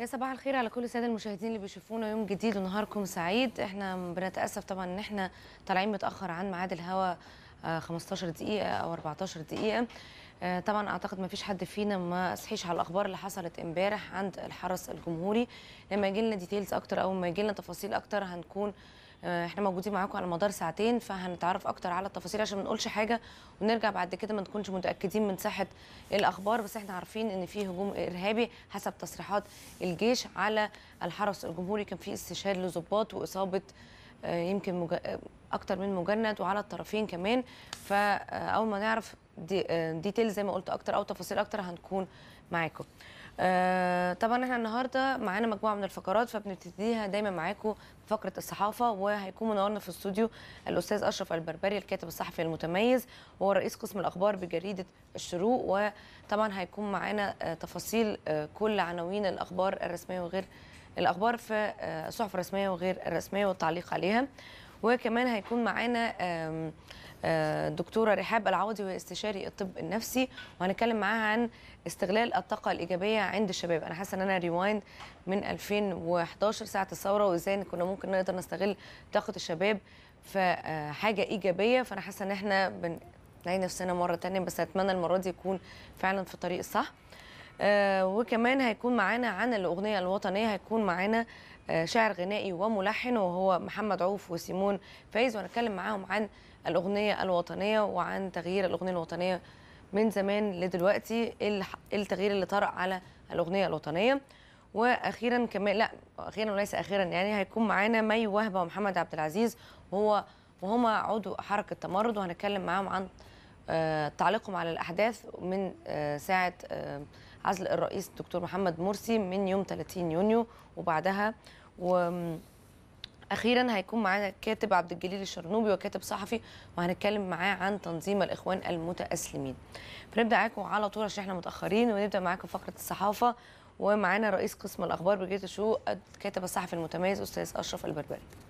يا صباح الخير على كل الساده المشاهدين اللي بيشوفونا يوم جديد ونهاركم سعيد احنا بنتاسف طبعا ان احنا طالعين متاخر عن ميعاد الهواء 15 آه، دقيقه او 14 دقيقه آه، طبعا اعتقد ما فيش حد فينا ما صحيش على الاخبار اللي حصلت امبارح عند الحرس الجمهوري لما يجي لنا ديتيلز اكتر او ما يجي لنا تفاصيل اكتر هنكون آه، احنا موجودين معاكم على مدار ساعتين فهنتعرف اكتر على التفاصيل عشان ما نقولش حاجه ونرجع بعد كده ما نكونش متاكدين من صحه الاخبار بس احنا عارفين ان في هجوم ارهابي حسب تصريحات الجيش على الحرس الجمهوري كان في استشهاد لضباط واصابه آه، يمكن مج... آه، اكتر من مجند وعلى الطرفين كمان فاول ما نعرف دي... ديتيل زي ما قلت اكتر او تفاصيل اكتر هنكون معاكم آه طبعا احنا النهارده معانا مجموعه من الفقرات فبنبتديها دايما معاكم بفقره الصحافه وهيكون منورنا في الاستوديو الاستاذ اشرف البربري الكاتب الصحفي المتميز وهو رئيس قسم الاخبار بجريده الشروق وطبعا هيكون معانا آه تفاصيل آه كل عناوين الاخبار الرسميه وغير الاخبار في آه، الصحف الرسميه وغير الرسميه والتعليق عليها وكمان هيكون معانا آه، دكتوره رحاب العوضي وهي استشاري الطب النفسي وهنتكلم معاها عن استغلال الطاقه الايجابيه عند الشباب انا حاسه ان انا ريوايند من 2011 ساعه الثوره وازاي كنا ممكن نقدر نستغل طاقه الشباب في آه، حاجه ايجابيه فانا حاسه ان احنا بنلاقي نفسنا مره ثانيه بس اتمنى المره دي يكون فعلا في الطريق الصح آه، وكمان هيكون معانا عن الاغنيه الوطنيه هيكون معانا آه، شاعر غنائي وملحن وهو محمد عوف وسيمون فايز وهنتكلم معاهم عن الاغنيه الوطنيه وعن تغيير الاغنيه الوطنيه من زمان لدلوقتي إيه إيه التغيير اللي طرأ على الاغنيه الوطنيه واخيرا كمان لا اخيرا وليس اخيرا يعني هيكون معانا مي وهبه ومحمد عبد العزيز وهو وهما عضو حركه تمرد وهنتكلم معاهم عن آه، تعليقهم على الاحداث من ساعه عزل الرئيس الدكتور محمد مرسي من يوم 30 يونيو وبعدها و اخيرا هيكون معانا كاتب عبد الجليل الشرنوبي وكاتب صحفي وهنتكلم معاه عن تنظيم الاخوان المتاسلمين فنبدا معاكم على طول عشان احنا متاخرين ونبدا معاكم فقره الصحافه ومعانا رئيس قسم الاخبار بجيت شو الكاتب الصحفي المتميز استاذ اشرف البربري